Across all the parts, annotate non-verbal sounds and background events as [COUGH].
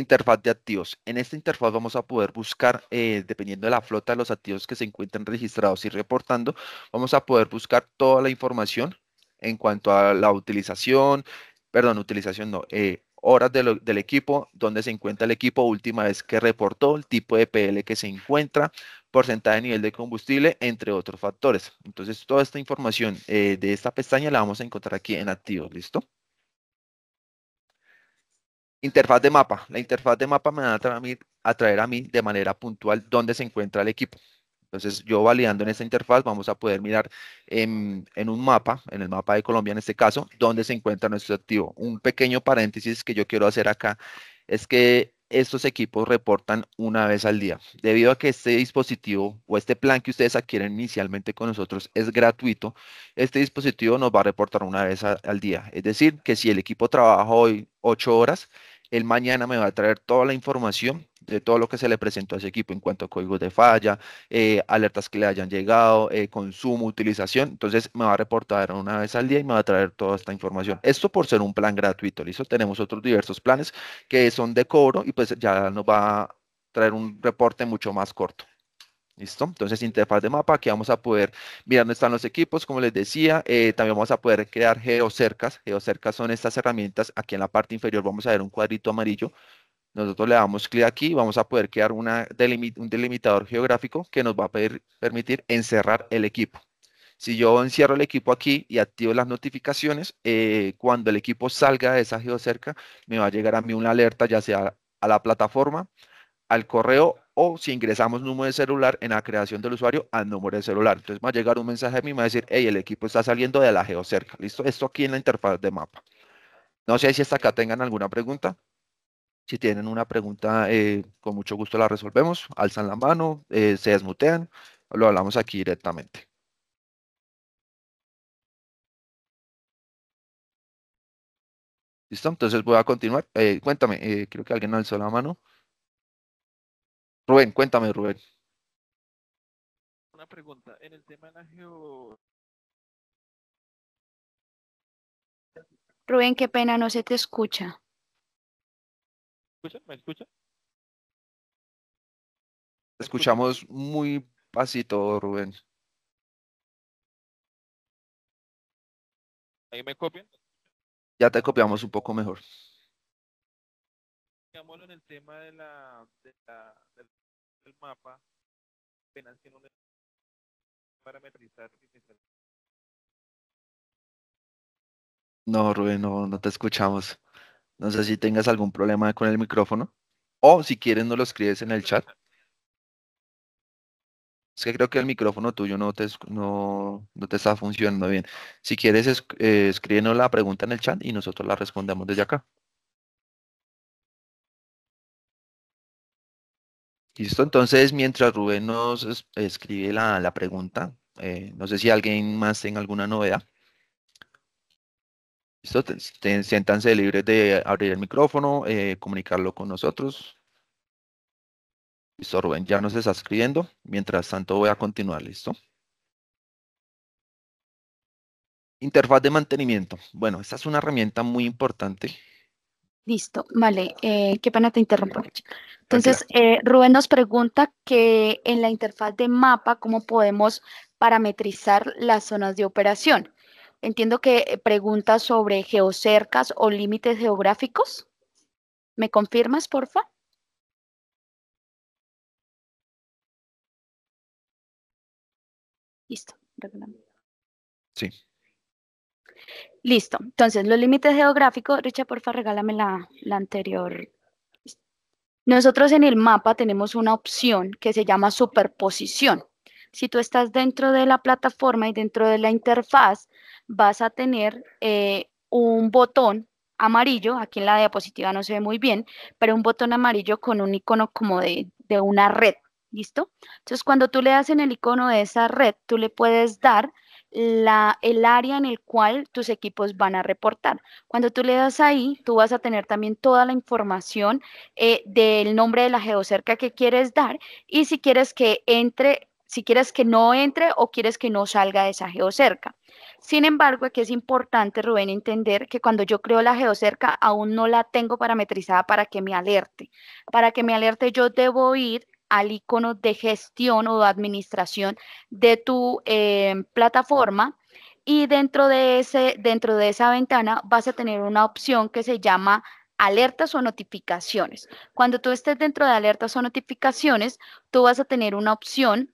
Interfaz de activos. En esta interfaz vamos a poder buscar, eh, dependiendo de la flota de los activos que se encuentren registrados y reportando, vamos a poder buscar toda la información en cuanto a la utilización, perdón, utilización no, eh, horas del equipo, dónde se encuentra el equipo, última vez que reportó, el tipo de PL que se encuentra, porcentaje de nivel de combustible, entre otros factores. Entonces, toda esta información eh, de esta pestaña la vamos a encontrar aquí en activos, ¿listo? Interfaz de mapa. La interfaz de mapa me va a traer a mí de manera puntual dónde se encuentra el equipo. Entonces, yo validando en esta interfaz, vamos a poder mirar en, un mapa, en el mapa de Colombia en este caso, dónde se encuentra nuestro activo. Un pequeño paréntesis que yo quiero hacer acá es que estos equipos reportan una vez al día. Debido a que este dispositivo o este plan que ustedes adquieren inicialmente con nosotros es gratuito, este dispositivo nos va a reportar una vez al día. Es decir, que si el equipo trabaja hoy ocho horas, él mañana me va a traer toda la información de todo lo que se le presentó a ese equipo en cuanto a códigos de falla, eh, alertas que le hayan llegado, eh, consumo, utilización. Entonces me va a reportar una vez al día y me va a traer toda esta información. Esto por ser un plan gratuito, ¿listo? Tenemos otros diversos planes que son de cobro y pues ya nos va a traer un reporte mucho más corto. ¿Listo? Entonces, interfaz de mapa, aquí vamos a poder mirar dónde están los equipos, como les decía, eh, también vamos a poder crear geocercas. Geocercas son estas herramientas, aquí en la parte inferior vamos a ver un cuadrito amarillo. Nosotros le damos clic aquí y vamos a poder crear una un delimitador geográfico que nos va a permitir encerrar el equipo. Si yo encierro el equipo aquí y activo las notificaciones, eh, cuando el equipo salga de esa geocerca, me va a llegar a mí una alerta, ya sea a la plataforma, al correo o si ingresamos número de celular en la creación del usuario al número de celular. Entonces va a llegar un mensaje a mí, me va a decir, hey, el equipo está saliendo de la geocerca. Listo, esto aquí en la interfaz de mapa. No sé si hasta acá tengan alguna pregunta. Si tienen una pregunta, eh, con mucho gusto la resolvemos. Alzan la mano, eh, se desmutean, lo hablamos aquí directamente. ¿Listo? Entonces voy a continuar. Eh, cuéntame, creo que alguien alzó la mano. Rubén, cuéntame, Rubén. Una pregunta. En el tema de la geo... Rubén, qué pena, no se te escucha. escucha? ¿Me escucha? Te escuchamos muy pasito, Rubén. ¿Ahí me copian? Ya te copiamos un poco mejor en el tema de la, del, mapa, no No, Rubén, no, te escuchamos. No sé si tengas algún problema con el micrófono. O si quieres, no lo escribes en el chat. Es que creo que el micrófono tuyo no te, no, no te está funcionando bien. Si quieres, es, eh, escríbenos la pregunta en el chat y nosotros la respondemos desde acá. Listo, entonces mientras Rubén nos escribe la, la pregunta, eh, no sé si alguien más tenga alguna novedad. Listo, siéntanse libres de abrir el micrófono, eh, comunicarlo con nosotros. Listo, Rubén, ya nos está escribiendo. Mientras tanto voy a continuar, ¿listo? Interfaz de mantenimiento. Bueno, esta es una herramienta muy importante Listo, vale, eh, qué pena te interrumpo. Entonces, eh, Rubén nos pregunta que en la interfaz de mapa, ¿cómo podemos parametrizar las zonas de operación? Entiendo que eh, pregunta sobre geocercas o límites geográficos. ¿Me confirmas, porfa? Listo, Sí. Listo. Entonces, los límites geográficos, Richa, porfa, regálame la, anterior. Nosotros en el mapa tenemos una opción que se llama superposición. Si tú estás dentro de la plataforma y dentro de la interfaz, vas a tener eh, un botón amarillo, aquí en la diapositiva no se ve muy bien, pero un botón amarillo con un icono como de, de una red, ¿listo? Entonces, cuando tú le das en el icono de esa red, tú le puedes dar la, el área en el cual tus equipos van a reportar. Cuando tú le das ahí, tú vas a tener también toda la información eh, del nombre de la geocerca que quieres dar y si quieres que entre, si quieres que no entre o quieres que no salga de esa geocerca. Sin embargo, aquí es importante, Rubén, entender que cuando yo creo la geocerca, aún no la tengo parametrizada para que me alerte. Para que me alerte, yo debo ir al icono de gestión o administración de tu eh, plataforma y dentro de, ese, dentro de esa ventana vas a tener una opción que se llama alertas o notificaciones. Cuando tú estés dentro de alertas o notificaciones, tú vas a tener una opción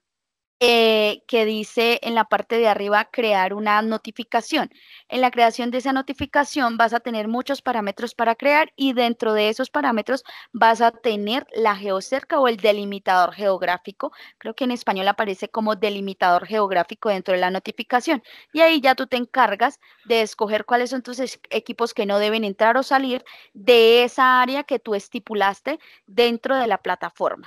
eh, que dice en la parte de arriba crear una notificación. En la creación de esa notificación vas a tener muchos parámetros para crear y dentro de esos parámetros vas a tener la geocerca o el delimitador geográfico. Creo que en español aparece como delimitador geográfico dentro de la notificación. Y ahí ya tú te encargas de escoger cuáles son tus equipos que no deben entrar o salir de esa área que tú estipulaste dentro de la plataforma.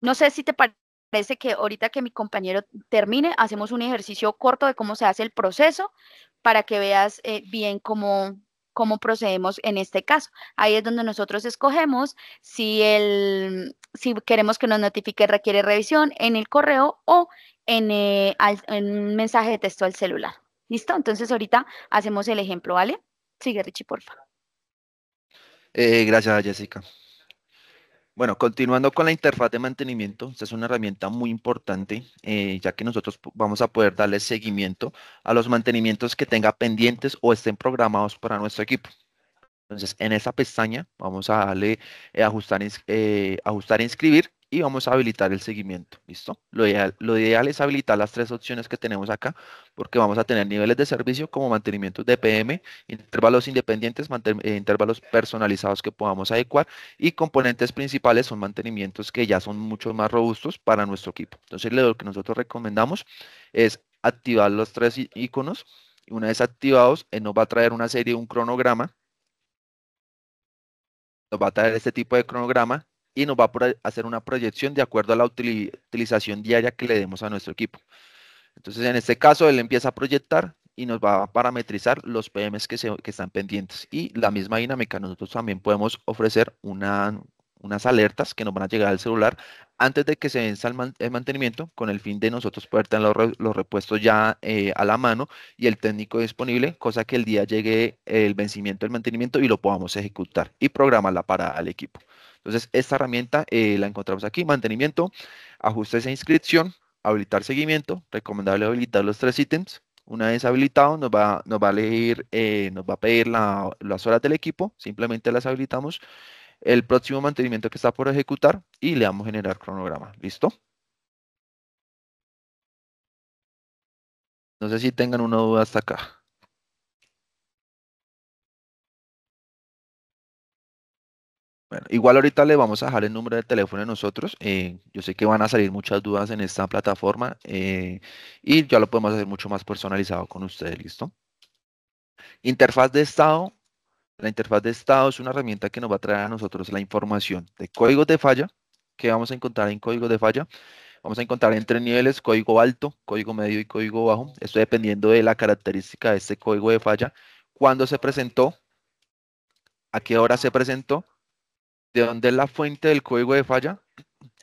No sé si te parece parece que ahorita que mi compañero termine, hacemos un ejercicio corto de cómo se hace el proceso para que veas eh, bien cómo, cómo procedemos en este caso. Ahí es donde nosotros escogemos si, el, si queremos que nos notifique requiere revisión en el correo o en, eh, un mensaje de texto al celular. ¿Listo? Entonces ahorita hacemos el ejemplo, ¿vale? Sigue Richie, por favor. Eh, gracias, Jessica. Bueno, continuando con la interfaz de mantenimiento, esta es una herramienta muy importante, eh, ya que nosotros vamos a poder darle seguimiento a los mantenimientos que tenga pendientes o estén programados para nuestro equipo. Entonces, en esa pestaña vamos a darle eh, ajustar, eh, ajustar e inscribir y vamos a habilitar el seguimiento, ¿listo? Lo ideal, es habilitar las tres opciones que tenemos acá, porque vamos a tener niveles de servicio como mantenimiento de PM, intervalos independientes, eh, intervalos personalizados que podamos adecuar, y componentes principales son mantenimientos que ya son mucho más robustos para nuestro equipo. Entonces, lo que nosotros recomendamos es activar los tres iconos, y una vez activados, eh, nos va a traer una serie, un cronograma, nos va a traer este tipo de cronograma y nos va a hacer una proyección de acuerdo a la utilización diaria que le demos a nuestro equipo. Entonces, en este caso, él empieza a proyectar y nos va a parametrizar los PMs que, que están pendientes. Y la misma dinámica, nosotros también podemos ofrecer unas alertas que nos van a llegar al celular antes de que se venza el, mantenimiento, con el fin de nosotros poder tener los, repuestos ya eh, a la mano y el técnico disponible, cosa que el día llegue el vencimiento del mantenimiento y lo podamos ejecutar y programarla para el equipo. Entonces, esta herramienta eh, la encontramos aquí, mantenimiento, ajustes esa inscripción, habilitar seguimiento, recomendable habilitar los tres ítems. Una vez habilitado, nos va, nos va a, leer, eh, nos va a pedir las horas del equipo, simplemente las habilitamos, el próximo mantenimiento que está por ejecutar y le damos generar cronograma. ¿Listo? No sé si tengan una duda hasta acá. Bueno, igual ahorita le vamos a dejar el número de teléfono de nosotros. Eh, yo sé que van a salir muchas dudas en esta plataforma eh, y ya lo podemos hacer mucho más personalizado con ustedes, ¿listo? Interfaz de estado. La interfaz de estado es una herramienta que nos va a traer a nosotros la información de códigos de falla, que vamos a encontrar en códigos de falla. Vamos a encontrar entre niveles, código alto, código medio y código bajo. Esto dependiendo de la característica de este código de falla, cuándo se presentó, a qué hora se presentó de dónde es la fuente del código de falla.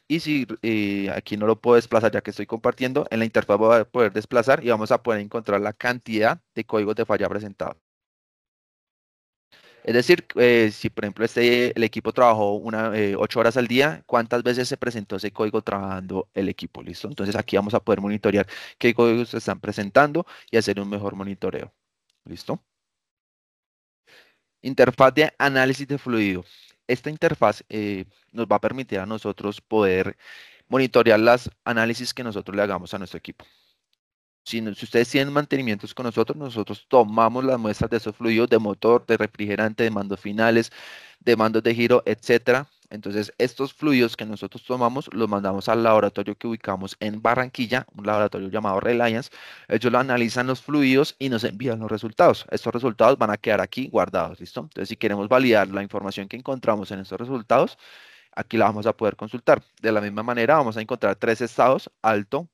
Y si eh, aquí no lo puedo desplazar ya que estoy compartiendo, en la interfaz voy a poder desplazar y vamos a poder encontrar la cantidad de códigos de falla presentados. Es decir, eh, si por ejemplo este, el equipo trabajó una, 8 eh, horas al día, ¿cuántas veces se presentó ese código trabajando el equipo? ¿Listo? Entonces aquí vamos a poder monitorear qué códigos se están presentando y hacer un mejor monitoreo. ¿Listo? Interfaz de análisis de fluido esta interfaz eh, nos va a permitir a nosotros poder monitorear las análisis que nosotros le hagamos a nuestro equipo. Si, ustedes tienen mantenimientos con nosotros, nosotros tomamos las muestras de esos fluidos de motor, de refrigerante, de mandos finales, de mandos de giro, etcétera, entonces, estos fluidos que nosotros tomamos los mandamos al laboratorio que ubicamos en Barranquilla, un laboratorio llamado Reliance. Ellos lo analizan los fluidos y nos envían los resultados. Estos resultados van a quedar aquí guardados, ¿listo? Entonces, si queremos validar la información que encontramos en estos resultados, aquí la vamos a poder consultar. De la misma manera, vamos a encontrar tres estados, alto,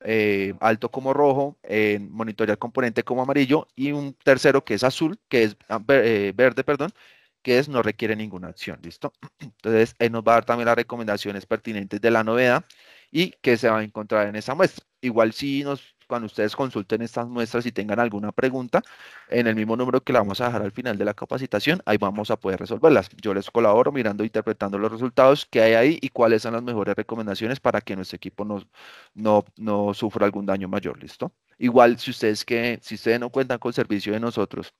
eh, alto como rojo, en eh, monitorear componente como amarillo y un tercero que es azul, que es ah, eh, verde, perdón, que es no requiere ninguna acción, ¿listo? [CLEARS THROAT] Entonces, él nos va a dar también las recomendaciones pertinentes de la novedad y que se va a encontrar en esa muestra. Igual si nos, cuando ustedes consulten estas muestras y tengan alguna pregunta, en el mismo número que la vamos a dejar al final de la capacitación, ahí vamos a poder resolverlas. Yo les colaboro mirando, e interpretando los resultados que hay ahí y cuáles son las mejores recomendaciones para que nuestro equipo no, no, sufra algún daño mayor, ¿listo? Igual si ustedes que, si ustedes no cuentan con servicio de nosotros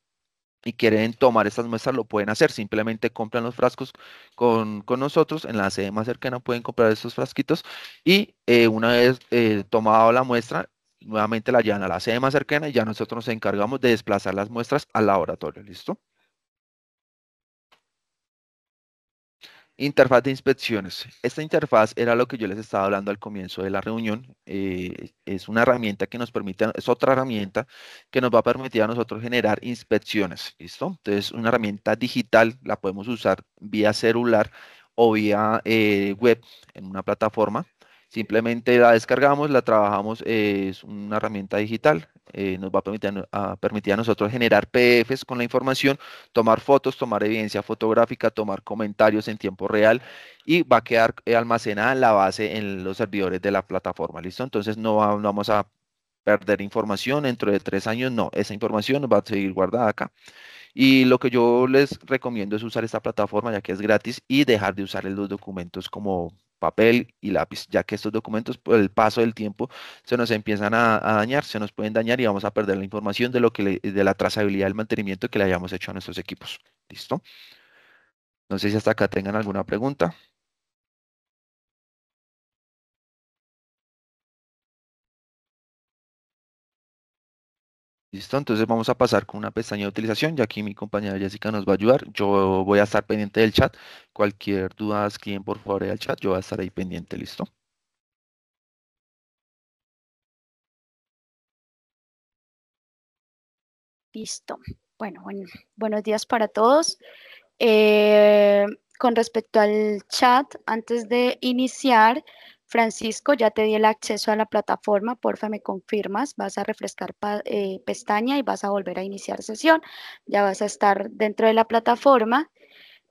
y quieren tomar estas muestras, lo pueden hacer. Simplemente compran los frascos con, nosotros. En la sede más cercana pueden comprar estos frasquitos. Y eh, una vez eh, tomado la muestra, nuevamente la llevan a la sede más cercana y ya nosotros nos encargamos de desplazar las muestras al laboratorio. ¿Listo? Interfaz de inspecciones. Esta interfaz era lo que yo les estaba hablando al comienzo de la reunión. Eh, es una herramienta que nos permite, es otra herramienta que nos va a permitir a nosotros generar inspecciones. ¿Listo? Entonces, una herramienta digital la podemos usar vía celular o vía eh, web en una plataforma Simplemente la descargamos, la trabajamos, eh, es una herramienta digital, eh, nos va a permitir, a permitir a nosotros generar PDFs con la información, tomar fotos, tomar evidencia fotográfica, tomar comentarios en tiempo real y va a quedar eh, almacenada la base en los servidores de la plataforma, ¿listo? Entonces no, vamos a perder información dentro de tres años, no, esa información nos va a seguir guardada acá. Y lo que yo les recomiendo es usar esta plataforma ya que es gratis y dejar de usar los documentos como papel y lápiz, ya que estos documentos por el paso del tiempo se nos empiezan a, dañar, se nos pueden dañar y vamos a perder la información de, lo que de la trazabilidad del mantenimiento que le hayamos hecho a nuestros equipos. ¿Listo? No sé si hasta acá tengan alguna pregunta. Listo, entonces vamos a pasar con una pestaña de utilización, y aquí mi compañera Jessica nos va a ayudar. Yo voy a estar pendiente del chat. Cualquier duda, escriben por favor al chat, yo voy a estar ahí pendiente, listo. Listo. Bueno, buenos días para todos. Eh, con respecto al chat, antes de iniciar, Francisco, ya te di el acceso a la plataforma, porfa me confirmas, vas a refrescar eh, pestaña y vas a volver a iniciar sesión, ya vas a estar dentro de la plataforma.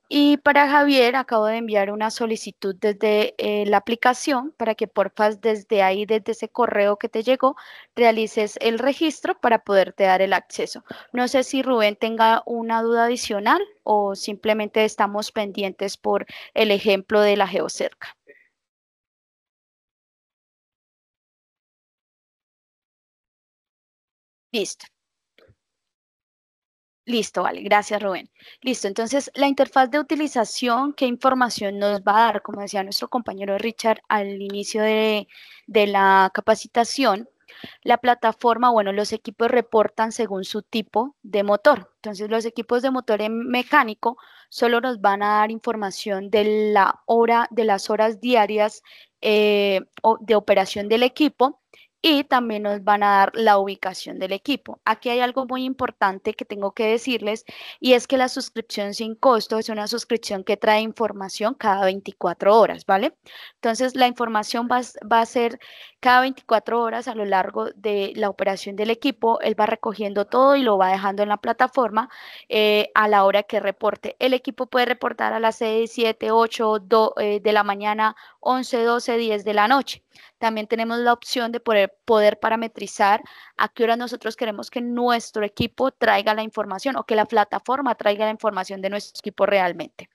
Y para Javier, acabo de enviar una solicitud desde eh, la aplicación para que porfa, desde ahí, desde ese correo que te llegó, realices el registro para poderte dar el acceso. No sé si Rubén tenga una duda adicional o simplemente estamos pendientes por el ejemplo de la geocerca. Listo. Listo, vale, gracias Rubén. Listo, entonces la interfaz de utilización, ¿qué información nos va a dar? Como decía nuestro compañero Richard al inicio de, la capacitación, la plataforma, bueno, los equipos reportan según su tipo de motor. Entonces, los equipos de motor mecánico solo nos van a dar información de la hora, de las horas diarias eh, de operación del equipo y también nos van a dar la ubicación del equipo. Aquí hay algo muy importante que tengo que decirles y es que la suscripción sin costo es una suscripción que trae información cada 24 horas, ¿vale? Entonces la información va, a ser cada 24 horas a lo largo de la operación del equipo. Él va recogiendo todo y lo va dejando en la plataforma eh, a la hora que reporte. El equipo puede reportar a las 6, 7, 8 de la mañana, 11, 12, 10 de la noche. También tenemos la opción de poder, parametrizar a qué hora nosotros queremos que nuestro equipo traiga la información o que la plataforma traiga la información de nuestro equipo realmente.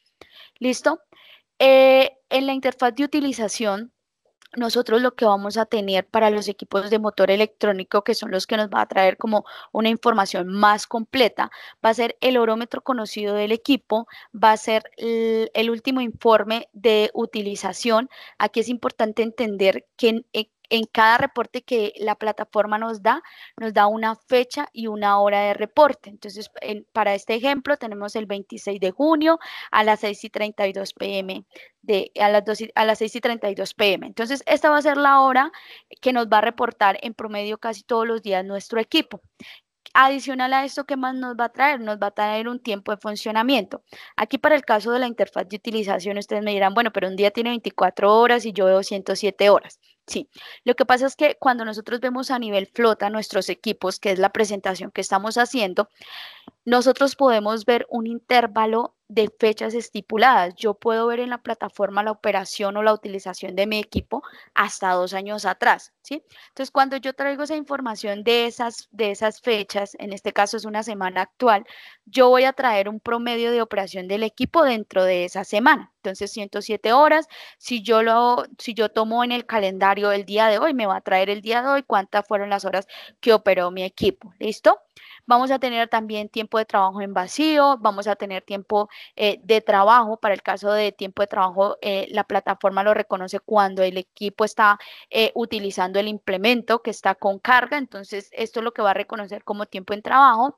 ¿Listo? Eh, en la interfaz de utilización nosotros lo que vamos a tener para los equipos de motor electrónico, que son los que nos va a traer como una información más completa, va a ser el orómetro conocido del equipo, va a ser el, último informe de utilización. Aquí es importante entender que eh, en cada reporte que la plataforma nos da, nos da una fecha y una hora de reporte. Entonces, para este ejemplo, tenemos el 26 de junio a las 6 pm, de, a, las a las 6 y 32 pm. Entonces, esta va a ser la hora que nos va a reportar en promedio casi todos los días nuestro equipo. Adicional a esto, ¿qué más nos va a traer? Nos va a traer un tiempo de funcionamiento. Aquí para el caso de la interfaz de utilización, ustedes me dirán, bueno, pero un día tiene 24 horas y yo veo 107 horas. Sí, lo que pasa es que cuando nosotros vemos a nivel flota nuestros equipos, que es la presentación que estamos haciendo, nosotros podemos ver un intervalo de fechas estipuladas. Yo puedo ver en la plataforma la operación o la utilización de mi equipo hasta dos años atrás, ¿sí? Entonces, cuando yo traigo esa información de esas, de esas fechas, en este caso es una semana actual, yo voy a traer un promedio de operación del equipo dentro de esa semana. Entonces, 107 horas, si yo, lo, si yo tomo en el calendario el día de hoy, me va a traer el día de hoy cuántas fueron las horas que operó mi equipo, ¿listo? Vamos a tener también tiempo de trabajo en vacío, vamos a tener tiempo eh, de trabajo. Para el caso de tiempo de trabajo, eh, la plataforma lo reconoce cuando el equipo está eh, utilizando el implemento que está con carga. Entonces, esto es lo que va a reconocer como tiempo en trabajo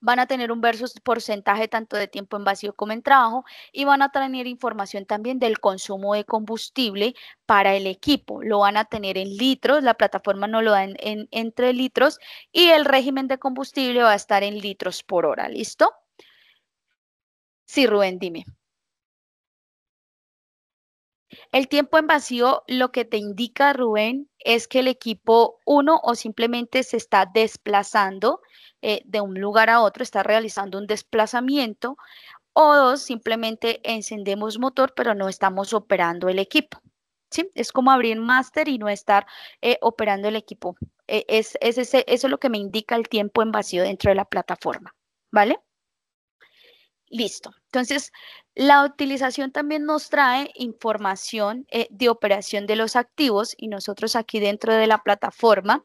van a tener un versus porcentaje tanto de tiempo en vacío como en trabajo y van a tener información también del consumo de combustible para el equipo. Lo van a tener en litros, la plataforma no lo da en, entre litros y el régimen de combustible va a estar en litros por hora, ¿listo? Sí, Rubén, dime. El tiempo en vacío lo que te indica, Rubén, es que el equipo uno o simplemente se está desplazando eh, de un lugar a otro, está realizando un desplazamiento, o dos, simplemente encendemos motor, pero no estamos operando el equipo. ¿Sí? Es como abrir máster y no estar eh, operando el equipo. E, es, eso es lo que me indica el tiempo en vacío dentro de la plataforma, ¿vale? Listo. Entonces, la utilización también nos trae información eh, de operación de los activos y nosotros aquí dentro de la plataforma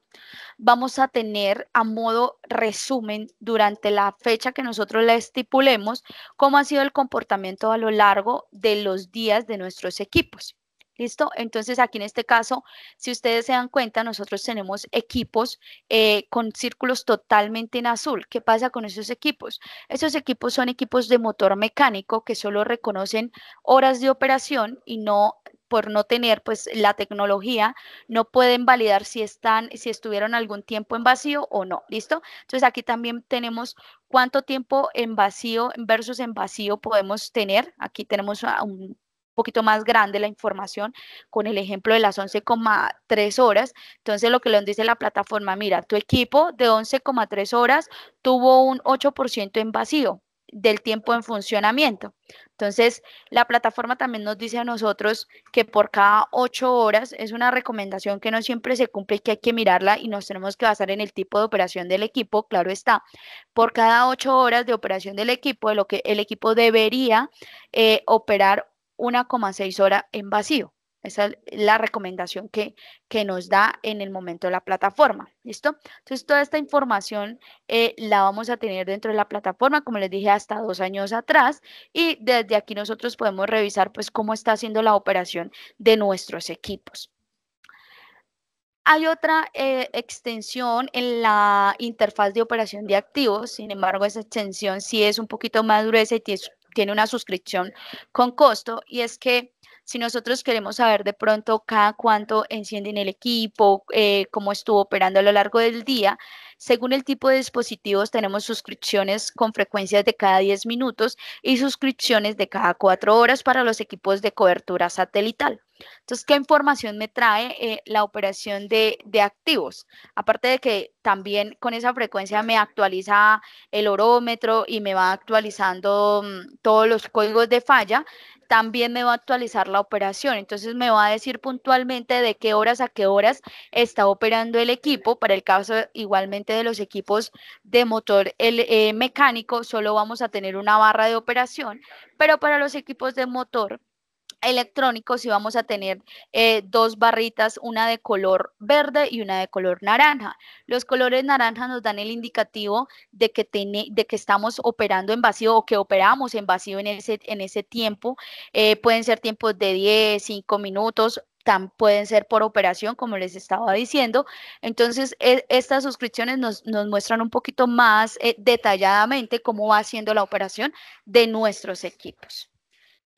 vamos a tener a modo resumen durante la fecha que nosotros la estipulemos cómo ha sido el comportamiento a lo largo de los días de nuestros equipos. ¿Listo? Entonces aquí en este caso, si ustedes se dan cuenta, nosotros tenemos equipos eh, con círculos totalmente en azul. ¿Qué pasa con esos equipos? Esos equipos son equipos de motor mecánico que solo reconocen horas de operación y no por no tener pues la tecnología, no pueden validar si están, si estuvieron algún tiempo en vacío o no. ¿Listo? Entonces aquí también tenemos cuánto tiempo en vacío versus en vacío podemos tener. Aquí tenemos un poquito más grande la información con el ejemplo de las 11,3 horas. Entonces, lo que nos dice la plataforma, mira, tu equipo de 11,3 horas tuvo un 8% en vacío del tiempo en funcionamiento. Entonces, la plataforma también nos dice a nosotros que por cada 8 horas es una recomendación que no siempre se cumple que hay que mirarla y nos tenemos que basar en el tipo de operación del equipo, claro está. Por cada 8 horas de operación del equipo, de lo que el equipo debería eh, operar 1,6 horas en vacío. Esa es la recomendación que, nos da en el momento de la plataforma. ¿Listo? Entonces, toda esta información eh, la vamos a tener dentro de la plataforma, como les dije, hasta dos años atrás. Y desde aquí nosotros podemos revisar pues, cómo está haciendo la operación de nuestros equipos. Hay otra eh, extensión en la interfaz de operación de activos, sin embargo, esa extensión sí es un poquito más dureza y tiene una suscripción con costo y es que si nosotros queremos saber de pronto cada cuánto encienden el equipo, eh, cómo estuvo operando a lo largo del día, según el tipo de dispositivos tenemos suscripciones con frecuencias de cada 10 minutos y suscripciones de cada 4 horas para los equipos de cobertura satelital. Entonces, ¿qué información me trae eh, la operación de, activos? Aparte de que también con esa frecuencia me actualiza el orómetro y me va actualizando mm, todos los códigos de falla, también me va a actualizar la operación. Entonces me va a decir puntualmente de qué horas a qué horas está operando el equipo. Para el caso igualmente de los equipos de motor el, eh, mecánico, solo vamos a tener una barra de operación, pero para los equipos de motor electrónicos y vamos a tener eh, dos barritas, una de color verde y una de color naranja. Los colores naranja nos dan el indicativo de que, de que estamos operando en vacío o que operamos en vacío en ese, en ese tiempo. Eh, pueden ser tiempos de 10, 5 minutos, Tan, pueden ser por operación, como les estaba diciendo. Entonces, e, estas suscripciones nos, muestran un poquito más eh, detalladamente cómo va haciendo la operación de nuestros equipos.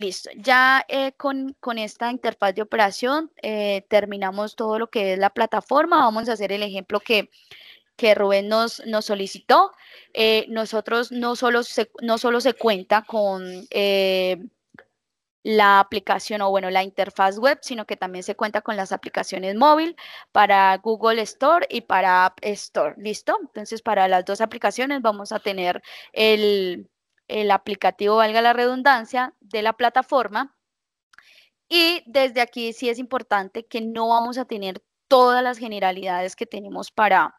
Listo, ya eh, con, esta interfaz de operación eh, terminamos todo lo que es la plataforma. Vamos a hacer el ejemplo que, Rubén nos, nos solicitó. Eh, nosotros no solo, no solo se cuenta con la aplicación o bueno, la interfaz web, sino que también se cuenta con las aplicaciones móvil para Google Store y para App Store. ¿Listo? Entonces, para las dos aplicaciones vamos a tener el, el aplicativo, valga la redundancia, de la plataforma. Y desde aquí sí es importante que no vamos a tener todas las generalidades que tenemos para,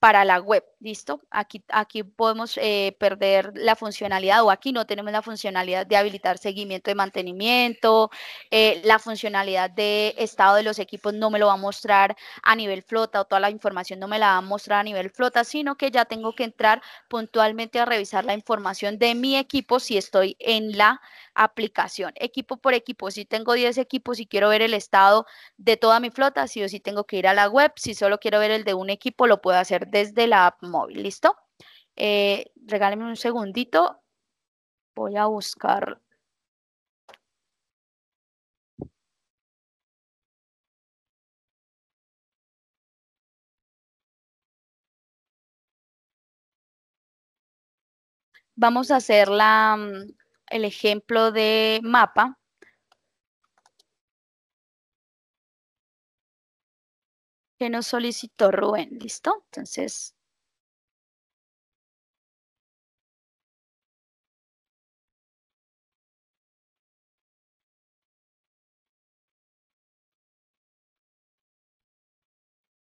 para la web, ¿listo? Aquí, aquí podemos eh, perder la funcionalidad o aquí no tenemos la funcionalidad de habilitar seguimiento de mantenimiento, eh, la funcionalidad de estado de los equipos no me lo va a mostrar a nivel flota o toda la información no me la va a mostrar a nivel flota, sino que ya tengo que entrar puntualmente a revisar la información de mi equipo si estoy en la aplicación. Equipo por equipo, si tengo 10 equipos y quiero ver el estado de toda mi flota, si o sí tengo que ir a la web, si solo quiero ver el de un equipo, lo puedo hacer desde la app móvil, ¿listo? Eh, regálenme un segundito, voy a buscar vamos a hacer la, mm, el ejemplo de mapa que nos solicitó Rubén, ¿listo? Entonces,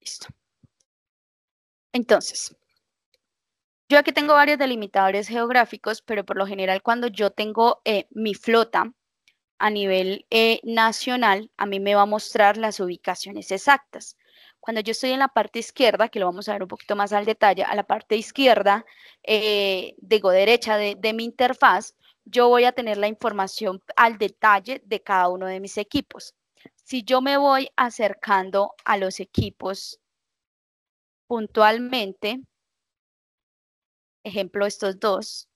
listo. Entonces, yo aquí tengo varios delimitadores geográficos, pero por lo general cuando yo tengo eh, mi flota a nivel eh, nacional, a mí me va a mostrar las ubicaciones exactas. Cuando yo estoy en la parte izquierda, que lo vamos a ver un poquito más al detalle, a la parte izquierda, eh, digo derecha de, mi interfaz, yo voy a tener la información al detalle de cada uno de mis equipos. Si yo me voy acercando a los equipos puntualmente, ejemplo estos dos,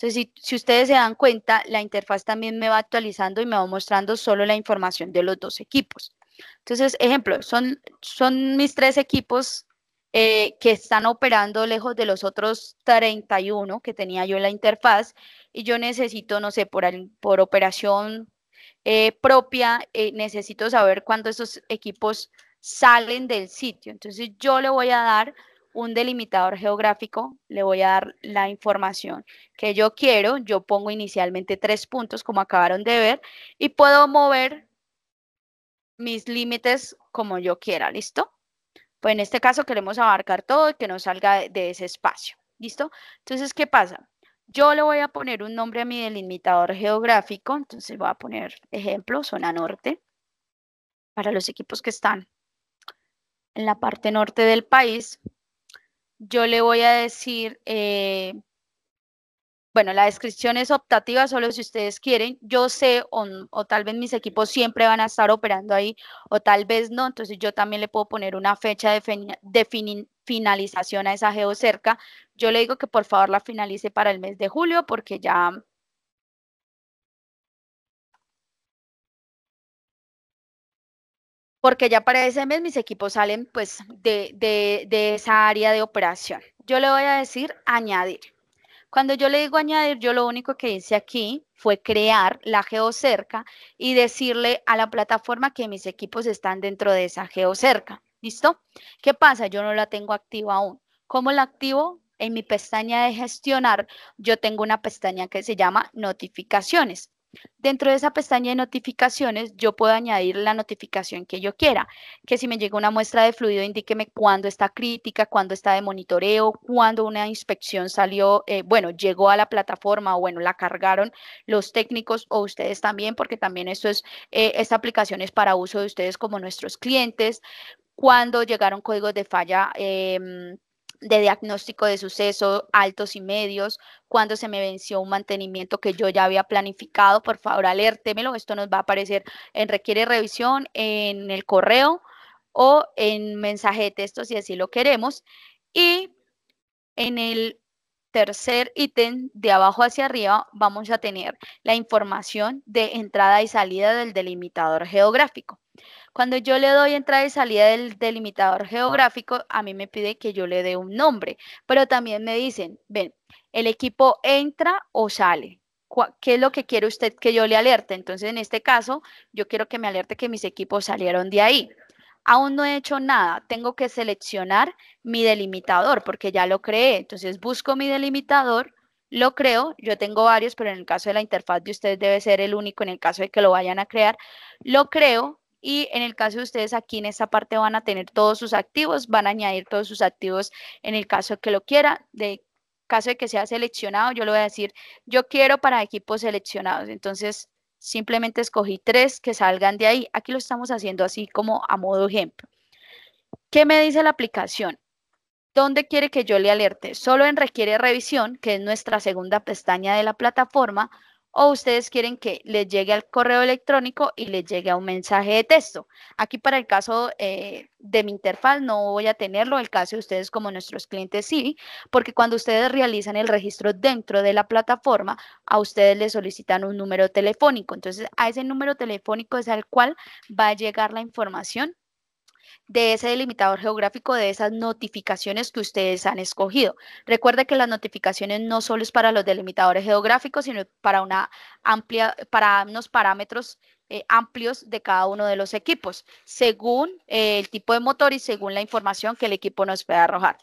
entonces si, ustedes se dan cuenta, la interfaz también me va actualizando y me va mostrando solo la información de los dos equipos. Entonces, ejemplo, son, son mis tres equipos eh, que están operando lejos de los otros 31 que tenía yo en la interfaz y yo necesito, no sé, por, por operación eh, propia, eh, necesito saber cuándo esos equipos salen del sitio. Entonces yo le voy a dar un delimitador geográfico, le voy a dar la información que yo quiero, yo pongo inicialmente tres puntos como acabaron de ver y puedo mover mis límites como yo quiera, ¿listo? Pues en este caso queremos abarcar todo y que no salga de, ese espacio, ¿listo? Entonces, ¿qué pasa? Yo le voy a poner un nombre a mi delimitador geográfico, entonces voy a poner ejemplo, zona norte, para los equipos que están en la parte norte del país. Yo le voy a decir eh, bueno, la descripción es optativa solo si ustedes quieren. Yo sé o, tal vez mis equipos siempre van a estar operando ahí o tal vez no. Entonces yo también le puedo poner una fecha de, finalización a esa geocerca. Yo le digo que por favor la finalice para el mes de julio porque ya... Porque ya para ese mes mis equipos salen pues de esa área de operación. Yo le voy a decir añadir. Cuando yo le digo añadir, yo lo único que hice aquí fue crear la geocerca y decirle a la plataforma que mis equipos están dentro de esa geocerca. ¿Listo? ¿Qué pasa? Yo no la tengo activa aún. ¿Cómo la activo? En mi pestaña de gestionar, yo tengo una pestaña que se llama notificaciones. Dentro de esa pestaña de notificaciones, yo puedo añadir la notificación que yo quiera, que si me llega una muestra de fluido, indíqueme cuándo está crítica, cuándo está de monitoreo, cuándo una inspección salió, eh, bueno, llegó a la plataforma o bueno, la cargaron los técnicos o ustedes también, porque también esto es, eh, esta aplicación es para uso de ustedes como nuestros clientes, cuando llegaron códigos de falla. Eh, de diagnóstico de suceso, altos y medios, cuando se me venció un mantenimiento que yo ya había planificado, por favor alértemelo, esto nos va a aparecer en requiere revisión, en el correo o en mensaje de texto si así lo queremos. Y en el tercer ítem de abajo hacia arriba vamos a tener la información de entrada y salida del delimitador geográfico. Cuando yo le doy entrada y salida del delimitador ah. geográfico, a mí me pide que yo le dé un nombre, pero también me dicen, ven, el equipo entra o sale. ¿Qué es lo que quiere usted que yo le alerte? Entonces, en este caso, yo quiero que me alerte que mis equipos salieron de ahí. Aún no he hecho nada, tengo que seleccionar mi delimitador porque ya lo creé. Entonces, busco mi delimitador, lo creo, yo tengo varios, pero en el caso de la interfaz de ustedes debe ser el único en el caso de que lo vayan a crear. Lo creo, y en el caso de ustedes aquí en esta parte van a tener todos sus activos, van a añadir todos sus activos en el caso que lo quiera, de caso de que sea seleccionado, yo lo voy a decir, yo quiero para equipos seleccionados, entonces simplemente escogí tres que salgan de ahí, aquí lo estamos haciendo así como a modo ejemplo. ¿Qué me dice la aplicación? ¿Dónde quiere que yo le alerte? Solo en requiere revisión, que es nuestra segunda pestaña de la plataforma, o ustedes quieren que les llegue al correo electrónico y les llegue a un mensaje de texto. Aquí para el caso eh, de mi interfaz no voy a tenerlo, el caso de ustedes como nuestros clientes sí, porque cuando ustedes realizan el registro dentro de la plataforma, a ustedes les solicitan un número telefónico. Entonces, a ese número telefónico es al cual va a llegar la información de ese delimitador geográfico, de esas notificaciones que ustedes han escogido. Recuerde que las notificaciones no solo es para los delimitadores geográficos, sino para una amplia, para unos parámetros eh, amplios de cada uno de los equipos, según eh, el tipo de motor y según la información que el equipo nos pueda arrojar.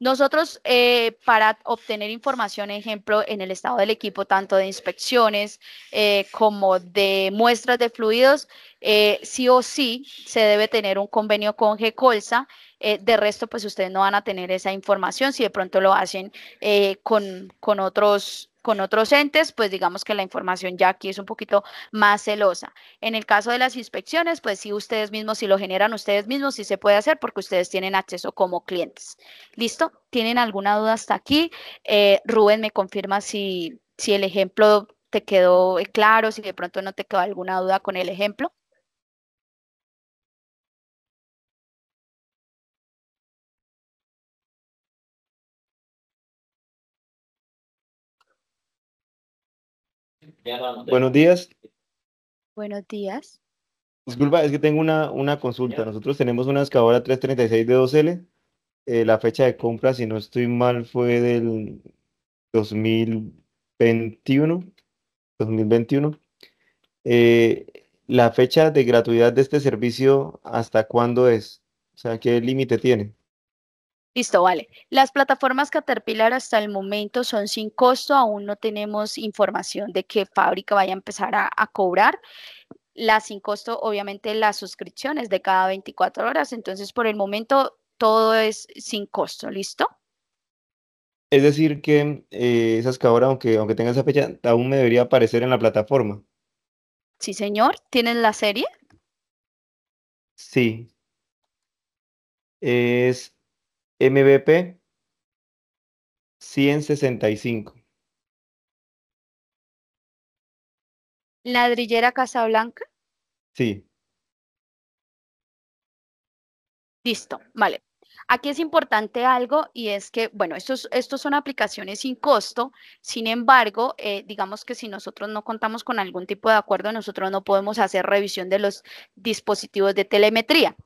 Nosotros eh, para obtener información, ejemplo, en el estado del equipo, tanto de inspecciones eh, como de muestras de fluidos, eh, sí o sí se debe tener un convenio con GECOLSA. de resto, pues ustedes no van a tener esa información si de pronto lo hacen con, con otros con otros entes, pues digamos que la información ya aquí es un poquito más celosa. En el caso de las inspecciones, pues sí, ustedes mismos, si lo generan ustedes mismos, sí se puede hacer porque ustedes tienen acceso como clientes. ¿Listo? ¿Tienen alguna duda hasta aquí? Eh, Rubén me confirma si, si el ejemplo te quedó claro, si de pronto no te quedó alguna duda con el ejemplo. Buenos días. Buenos días. Disculpa, es que tengo una, una consulta. Nosotros tenemos una excavadora 336 de 2L. Eh, la fecha de compra, si no estoy mal, fue del 2021. 2021. Eh, la fecha de gratuidad de este servicio, ¿hasta cuándo es? O sea, ¿qué límite tiene? Listo, vale. Las plataformas Caterpillar hasta el momento son sin costo, aún no tenemos información de qué fábrica vaya a empezar a, cobrar las sin costo, obviamente las suscripciones de cada 24 horas. Entonces, por el momento, todo es sin costo, ¿listo? Es decir, que eh, esas que ahora, aunque, aunque tenga esa fecha, aún me debería aparecer en la plataforma. Sí, señor. ¿Tienen la serie? Sí. Es MVP 165. ¿Ladrillera Casablanca? Sí. Listo, vale. Aquí es importante algo y es que, bueno, estos, estos son aplicaciones sin costo, sin embargo, eh, digamos que si nosotros no contamos con algún tipo de acuerdo, nosotros no podemos hacer revisión de los dispositivos de telemetría.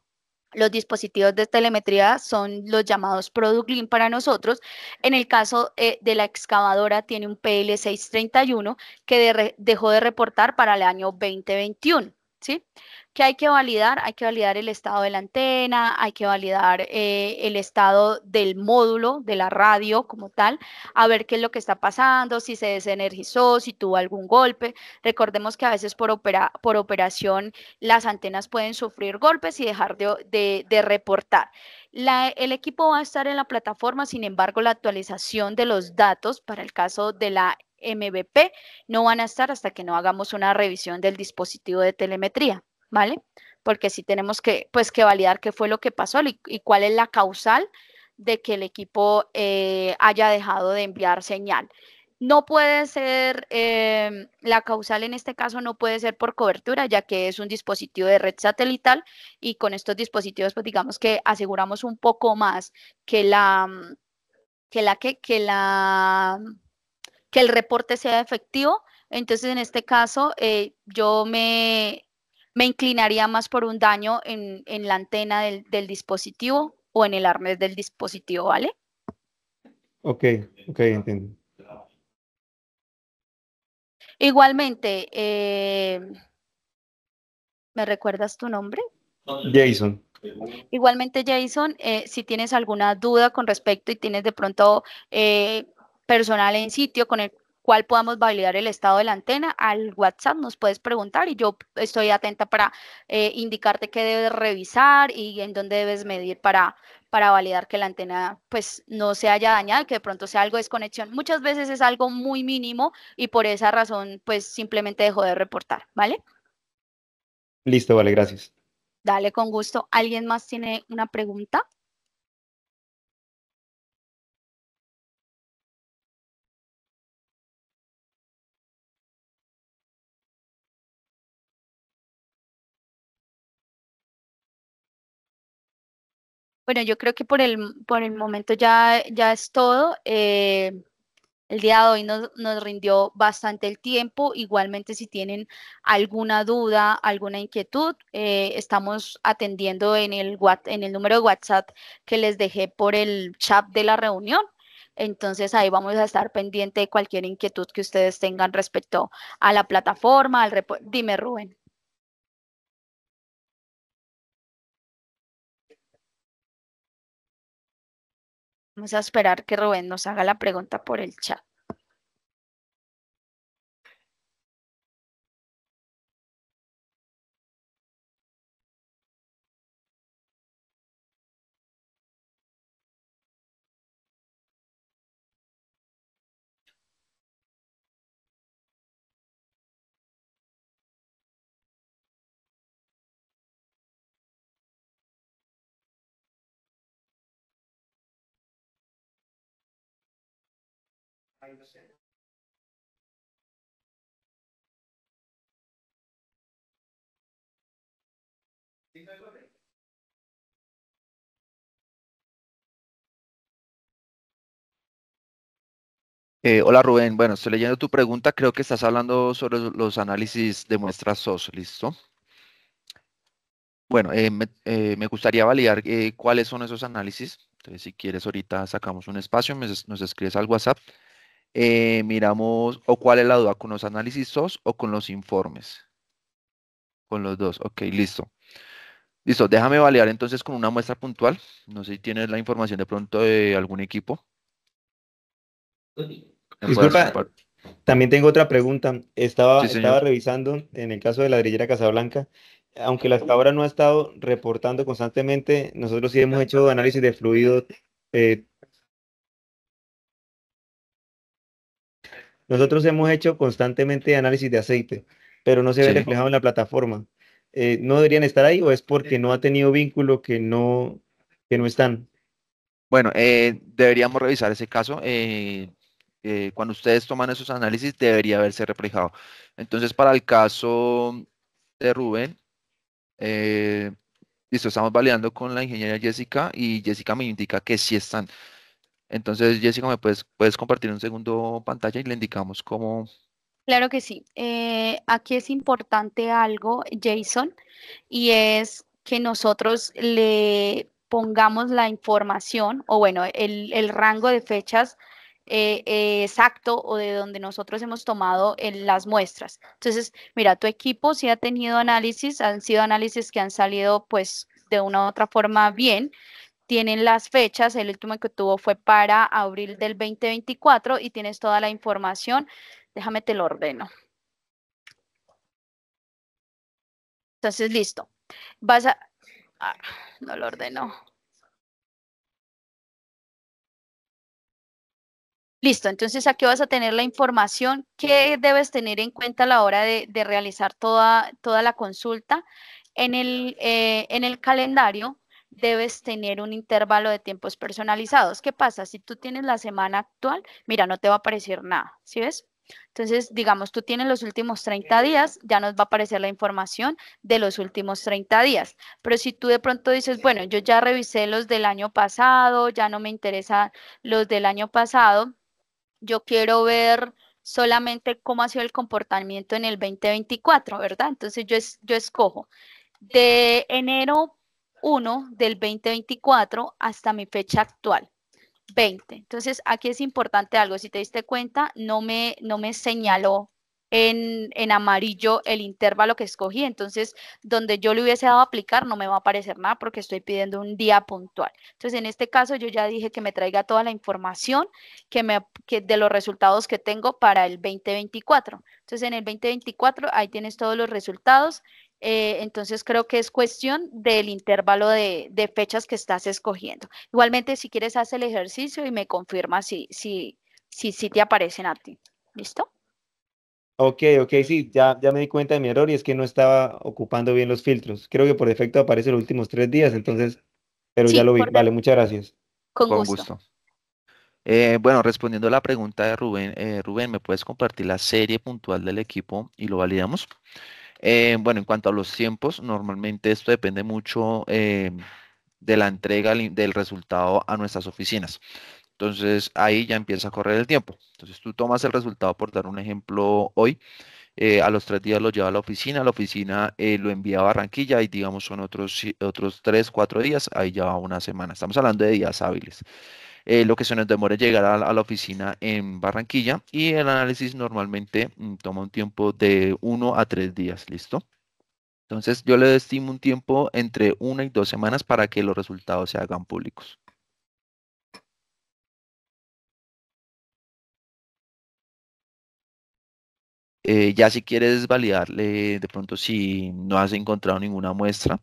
Los dispositivos de telemetría son los llamados Product Lean para nosotros. En el caso eh, de la excavadora tiene un PL631 que dejó de reportar para el año 2021. ¿sí? ¿Qué hay que validar? Hay que validar el estado de la antena, hay que validar eh, el estado del módulo, de la radio como tal, a ver qué es lo que está pasando, si se desenergizó, si tuvo algún golpe. Recordemos que a veces por, por operación las antenas pueden sufrir golpes y dejar de, de, reportar. el equipo va a estar en la plataforma, sin embargo, la actualización de los datos para el caso de la MVP no van a estar hasta que no hagamos una revisión del dispositivo de telemetría. ¿vale? Porque sí tenemos que, pues, que validar qué fue lo que pasó y, cuál es la causal de que el equipo eh, haya dejado de enviar señal. No puede ser, eh, la causal en este caso no puede ser por cobertura, ya que es un dispositivo de red satelital y con estos dispositivos, pues digamos que aseguramos un poco más que la, que la, que, la, que el reporte sea efectivo. Entonces, en este caso, eh, yo me me inclinaría más por un daño en, la antena del, dispositivo o en el arnés del dispositivo, ¿vale? Ok, ok, entiendo. Igualmente, eh, ¿me recuerdas tu nombre? Jason. Igualmente, Jason, eh, si tienes alguna duda con respecto y tienes de pronto eh, personal en sitio con el cuál podamos validar el estado de la antena, al WhatsApp nos puedes preguntar y yo estoy atenta para eh, indicarte qué debes revisar y en dónde debes medir para, para validar que la antena pues no se haya dañado, que de pronto sea algo de desconexión. Muchas veces es algo muy mínimo y por esa razón pues simplemente dejo de reportar, ¿vale? Listo, vale, gracias. Dale, con gusto. ¿Alguien más tiene una pregunta? Bueno, yo creo que por el, por el momento ya, ya es todo. Eh, el día de hoy nos, nos, rindió bastante el tiempo. Igualmente, si tienen alguna duda, alguna inquietud, eh, estamos atendiendo en el, en el número de WhatsApp que les dejé por el chat de la reunión. Entonces ahí vamos a estar pendiente de cualquier inquietud que ustedes tengan respecto a la plataforma, al Dime, Rubén. Vamos a esperar que Rubén nos haga la pregunta por el chat. Eh, hola Rubén, bueno, estoy leyendo tu pregunta, creo que estás hablando sobre los análisis de muestras SOS, ¿listo? Bueno, eh, me, eh, me, gustaría validar eh, cuáles son esos análisis, entonces si quieres ahorita sacamos un espacio, me, nos escribes al WhatsApp eh, miramos o cuál es la duda, con los análisis SOS o con los informes. Con los dos, ok, listo. Listo, déjame validar entonces con una muestra puntual. No sé si tienes la información de pronto de algún equipo. Disculpa, también tengo otra pregunta. Estaba, estaba revisando en el caso de la Ladrillera Casablanca, aunque la ahora no ha estado reportando constantemente, nosotros sí hemos hecho análisis de fluido eh, Nosotros hemos hecho constantemente análisis de aceite, pero no se ve reflejado en la plataforma. Eh, ¿No deberían estar ahí o es porque no ha tenido vínculo que no, que no están? Bueno, eh, deberíamos revisar ese caso. Eh, cuando ustedes toman esos análisis, debería haberse reflejado. Entonces, para el caso de Rubén, listo, estamos validando con la ingeniera Jessica y Jessica me indica que sí están. Entonces, Jessica, ¿me puedes, compartir un segundo pantalla y le indicamos cómo... Claro que sí. Eh, aquí es importante algo, Jason, y es que nosotros le pongamos la información o bueno, el, rango de fechas eh, eh, exacto o de donde nosotros hemos tomado las muestras. Entonces, mira, tu equipo sí ha tenido análisis, han sido análisis que han salido pues de una u otra forma bien, tienen las fechas, el último que tuvo fue para abril del 2024 y tienes toda la información. Déjame te lo ordeno. Entonces, listo. Vas a... Ah, no lo ordeno. Listo, entonces aquí vas a tener la información que debes tener en cuenta a la hora de, realizar toda, toda la consulta. el, eh, en el calendario debes tener un intervalo de tiempos personalizados. ¿Qué pasa? Si tú tienes la semana actual, mira, no te va a aparecer nada, ¿sí ves? Entonces, digamos, tú tienes los últimos 30 días, ya nos va a aparecer la información de los últimos 30 días. Pero si tú de pronto dices, bueno, yo ya revisé los del año pasado, ya no me interesan los del año pasado, yo quiero ver solamente cómo ha sido el comportamiento en el 2024, ¿verdad? Entonces yo, yo escojo de enero 1 del 2024 hasta mi fecha actual. 20. Entonces, aquí es importante algo. Si te diste cuenta, no me, no me señaló en, en, amarillo el intervalo que escogí. Entonces, donde yo le hubiese dado aplicar, no me va a aparecer nada porque estoy pidiendo un día puntual. Entonces, en este caso, yo ya dije que me traiga toda la información que me, que de los resultados que tengo para el 2024. Entonces, en el 2024, ahí tienes todos los resultados eh, entonces creo que es cuestión del intervalo de, fechas que estás escogiendo. Igualmente, si quieres, haz el ejercicio y me confirma si, si, si, si te aparecen a ti. ¿Listo? Ok, ok, sí, ya, ya me di cuenta de mi error y es que no estaba ocupando bien los filtros. Creo que por defecto aparece los últimos tres días, entonces, pero ya lo vi. Vale, muchas gracias. Con, gusto. Eh, bueno, respondiendo a la pregunta de Rubén, eh, Rubén, ¿me puedes compartir la serie puntual del equipo y lo validamos? Eh, bueno, en cuanto a los tiempos, normalmente esto depende mucho eh, de la entrega del resultado a nuestras oficinas. Entonces ahí ya empieza a correr el tiempo. Entonces tú tomas el resultado, por dar un ejemplo, hoy. Eh, a los tres días lo lleva a la oficina, la oficina lo envía a Barranquilla y digamos son otros, otros tres, cuatro días, ahí ya una semana. Estamos hablando de días hábiles. Eh, lo que se nos demora llegar a, la oficina en Barranquilla y el análisis normalmente mm, toma un tiempo de uno a tres días, ¿listo? Entonces yo le estimo un tiempo entre una y dos semanas para que los resultados se hagan públicos. Eh, ya si quieres validarle de pronto si no has encontrado ninguna muestra,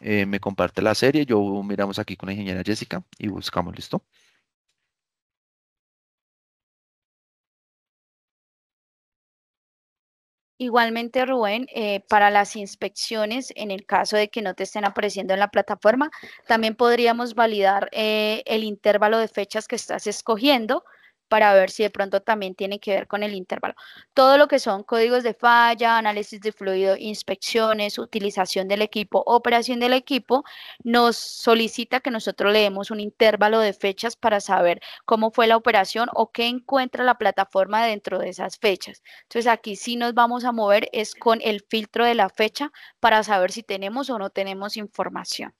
eh, me comparte la serie, yo miramos aquí con la ingeniera Jessica y buscamos, ¿listo? Igualmente, Rubén, eh, para las inspecciones, en el caso de que no te estén apareciendo en la plataforma, también podríamos validar eh, el intervalo de fechas que estás escogiendo para ver si de pronto también tiene que ver con el intervalo. Todo lo que son códigos de falla, análisis de fluido, inspecciones, utilización del equipo, operación del equipo, nos solicita que nosotros leemos un intervalo de fechas para saber cómo fue la operación o qué encuentra la plataforma dentro de esas fechas. Entonces aquí sí nos vamos a mover es con el filtro de la fecha para saber si tenemos o no tenemos información.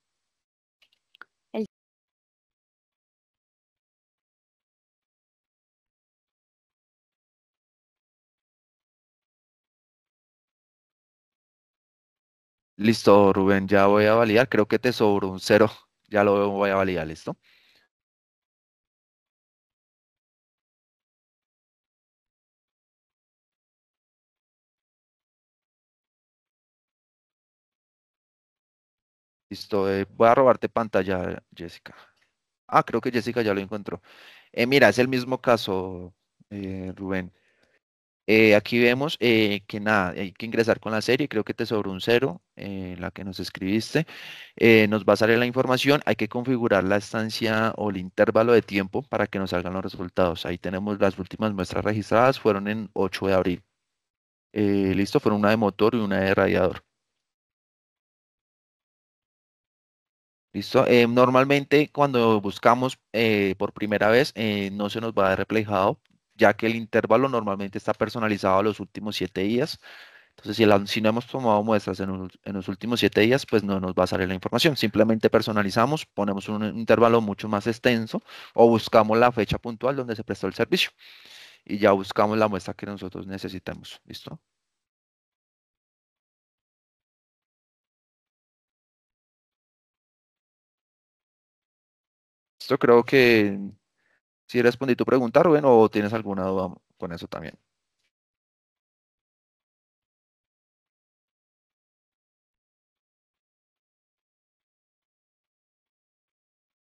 Listo, Rubén, ya voy a validar. Creo que te sobró un cero. Ya lo voy a validar, ¿listo? Listo, eh, voy a robarte pantalla, Jessica. Ah, creo que Jessica ya lo encontró. Eh, mira, es el mismo caso, eh, Rubén. Eh, aquí vemos eh, que nada, hay que ingresar con la serie, creo que te sobró un cero, eh, la que nos escribiste, nos va a salir la información, hay que configurar la estancia o el intervalo de tiempo para que nos salgan los resultados. Ahí tenemos las últimas muestras registradas, fueron en 8 de abril. Listo, fueron una de motor y una de radiador. ¿Listo? normalmente cuando buscamos por primera vez no se nos va a dar reflejado ya que el intervalo normalmente está personalizado a los últimos siete días. Entonces, si, no hemos tomado muestras en, en, los últimos siete días, pues no nos va a salir la información. Simplemente personalizamos, ponemos un intervalo mucho más extenso o buscamos la fecha puntual donde se prestó el servicio y ya buscamos la muestra que nosotros necesitamos. ¿Listo? Esto creo que si respondí tu pregunta, Rubén, o tienes alguna duda con eso también.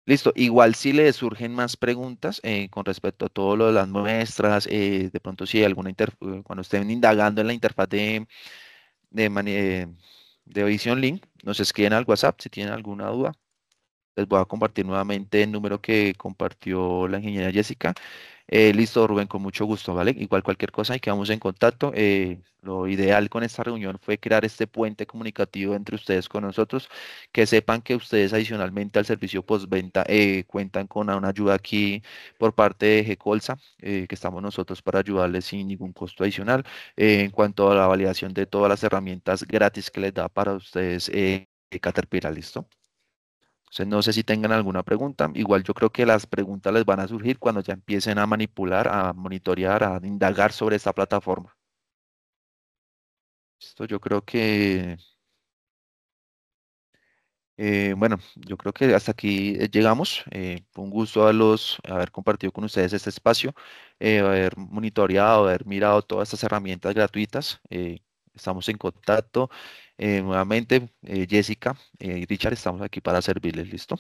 Listo, igual si le surgen más preguntas eh, con respecto a todo lo las muestras, eh, de pronto si hay alguna eh, cuando estén indagando en la interfaz de, de, de Vision Link, nos escriben al WhatsApp si tienen alguna duda les voy a compartir nuevamente el número que compartió la ingeniera Jessica. Eh, listo, Rubén, con mucho gusto, ¿vale? Igual cualquier cosa y quedamos en contacto. Eh, lo ideal con esta reunión fue crear este puente comunicativo entre ustedes con nosotros, que sepan que ustedes adicionalmente al servicio postventa eh, cuentan con una ayuda aquí por parte de G-Colsa. que estamos nosotros para ayudarles sin ningún costo adicional en cuanto a la validación de todas las herramientas gratis que les da para ustedes Caterpillar, ¿listo? Entonces no sé si tengan alguna pregunta. Igual yo creo que las preguntas les van a surgir cuando ya empiecen a manipular, a monitorear, a indagar sobre esta plataforma. Esto yo creo que... Eh, bueno, yo creo que hasta aquí eh, llegamos. Eh, fue un gusto a los, haber compartido con ustedes este espacio, haber monitoreado, haber mirado todas estas herramientas gratuitas. estamos en contacto. Eh, nuevamente, eh, Jessica eh, y Richard, estamos aquí para servirles, ¿listo?